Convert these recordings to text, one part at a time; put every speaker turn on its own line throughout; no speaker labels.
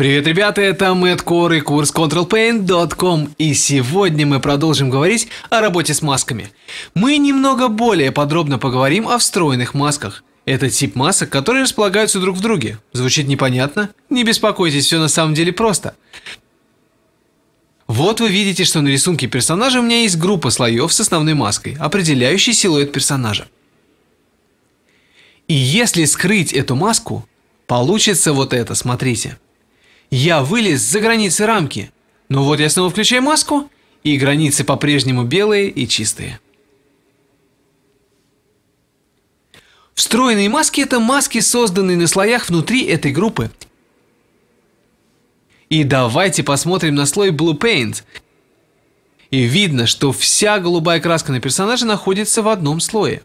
Привет, ребята, это Мэтт Кор и курс ControlPaint.com и сегодня мы продолжим говорить о работе с масками. Мы немного более подробно поговорим о встроенных масках. Это тип масок, которые располагаются друг в друге. Звучит непонятно? Не беспокойтесь, все на самом деле просто. Вот вы видите, что на рисунке персонажа у меня есть группа слоев с основной маской, определяющей силуэт персонажа. И если скрыть эту маску, получится вот это, смотрите. Смотрите. Я вылез за границы рамки. Но ну вот я снова включаю маску, и границы по-прежнему белые и чистые. Встроенные маски – это маски, созданные на слоях внутри этой группы. И давайте посмотрим на слой Blue Paint. И видно, что вся голубая краска на персонаже находится в одном слое.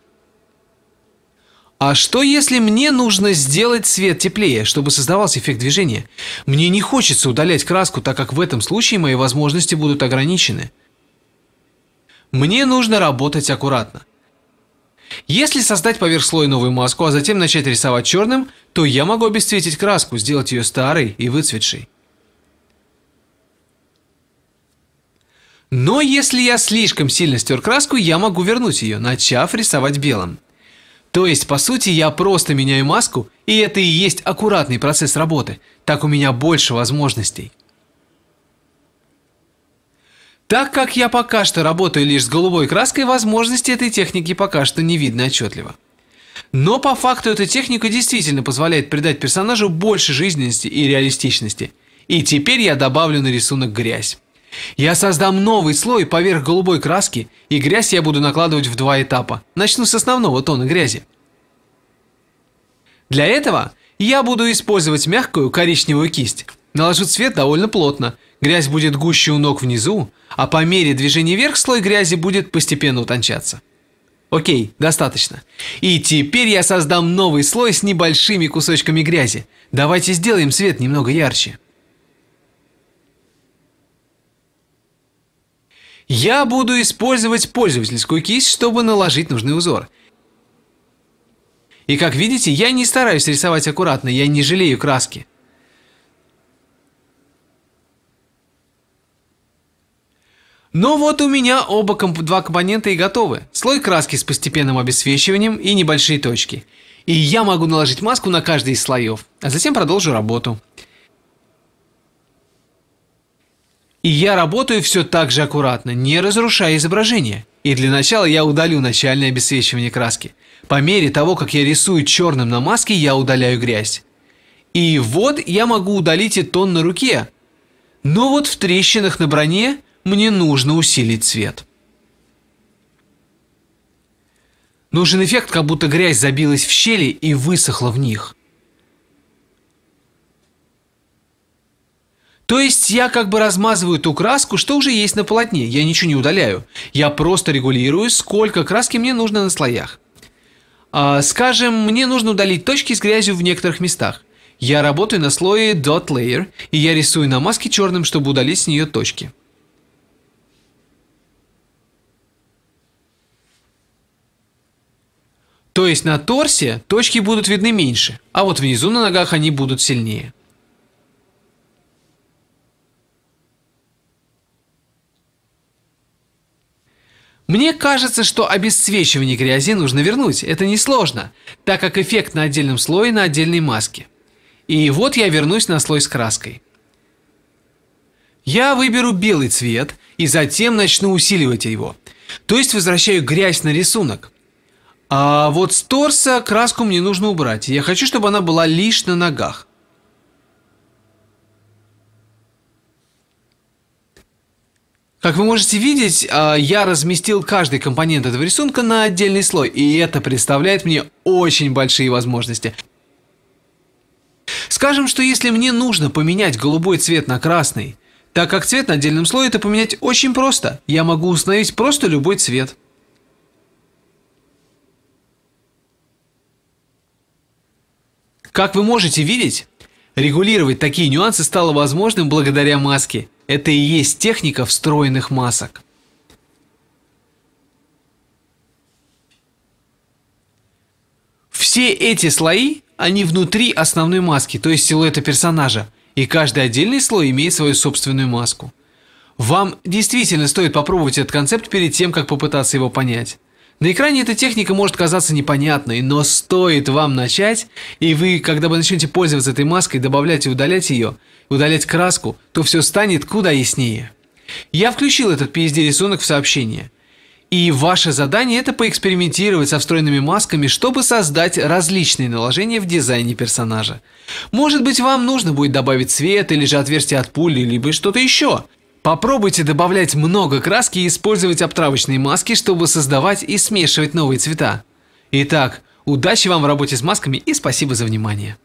А что если мне нужно сделать цвет теплее, чтобы создавался эффект движения? Мне не хочется удалять краску, так как в этом случае мои возможности будут ограничены. Мне нужно работать аккуратно. Если создать поверх слоя новую маску, а затем начать рисовать черным, то я могу обесцветить краску, сделать ее старой и выцветшей. Но если я слишком сильно стер краску, я могу вернуть ее, начав рисовать белым. То есть, по сути, я просто меняю маску, и это и есть аккуратный процесс работы. Так у меня больше возможностей. Так как я пока что работаю лишь с голубой краской, возможности этой техники пока что не видно отчетливо. Но по факту эта техника действительно позволяет придать персонажу больше жизненности и реалистичности. И теперь я добавлю на рисунок грязь. Я создам новый слой поверх голубой краски, и грязь я буду накладывать в два этапа. Начну с основного тона грязи. Для этого я буду использовать мягкую коричневую кисть. Наложу цвет довольно плотно. Грязь будет гуще у ног внизу, а по мере движения вверх слой грязи будет постепенно утончаться. Окей, достаточно. И теперь я создам новый слой с небольшими кусочками грязи. Давайте сделаем цвет немного ярче. Я буду использовать пользовательскую кисть, чтобы наложить нужный узор. И как видите, я не стараюсь рисовать аккуратно, я не жалею краски. Но вот у меня оба комп два компонента и готовы. Слой краски с постепенным обесвечиванием и небольшие точки. И я могу наложить маску на каждый из слоев, а затем продолжу работу. И я работаю все так же аккуратно, не разрушая изображение. И для начала я удалю начальное обесцвечивание краски. По мере того, как я рисую черным на маске, я удаляю грязь. И вот я могу удалить и тон на руке. Но вот в трещинах на броне мне нужно усилить цвет. Нужен эффект, как будто грязь забилась в щели и высохла в них. То есть я как бы размазываю ту краску, что уже есть на полотне, я ничего не удаляю. Я просто регулирую, сколько краски мне нужно на слоях. А, скажем, мне нужно удалить точки с грязью в некоторых местах. Я работаю на слое Dot Layer, и я рисую на маске черным, чтобы удалить с нее точки. То есть на торсе точки будут видны меньше, а вот внизу на ногах они будут сильнее. Мне кажется, что обесцвечивание грязи нужно вернуть, это несложно, так как эффект на отдельном слое на отдельной маске. И вот я вернусь на слой с краской. Я выберу белый цвет и затем начну усиливать его, то есть возвращаю грязь на рисунок. А вот с торса краску мне нужно убрать, я хочу, чтобы она была лишь на ногах. Как вы можете видеть, а, я разместил каждый компонент этого рисунка на отдельный слой, и это представляет мне очень большие возможности. Скажем, что если мне нужно поменять голубой цвет на красный, так как цвет на отдельном слое это поменять очень просто. Я могу установить просто любой цвет. Как вы можете видеть, Регулировать такие нюансы стало возможным благодаря маске. Это и есть техника встроенных масок. Все эти слои, они внутри основной маски, то есть силуэта персонажа, и каждый отдельный слой имеет свою собственную маску. Вам действительно стоит попробовать этот концепт перед тем, как попытаться его понять. На экране эта техника может казаться непонятной, но стоит вам начать, и вы, когда вы начнете пользоваться этой маской, добавлять и удалять ее, удалять краску, то все станет куда яснее. Я включил этот PSD-рисунок в сообщение. И ваше задание это поэкспериментировать со встроенными масками, чтобы создать различные наложения в дизайне персонажа. Может быть вам нужно будет добавить свет или же отверстие от пули, либо что-то еще. Попробуйте добавлять много краски и использовать обтравочные маски, чтобы создавать и смешивать новые цвета. Итак, удачи вам в работе с масками и спасибо за внимание.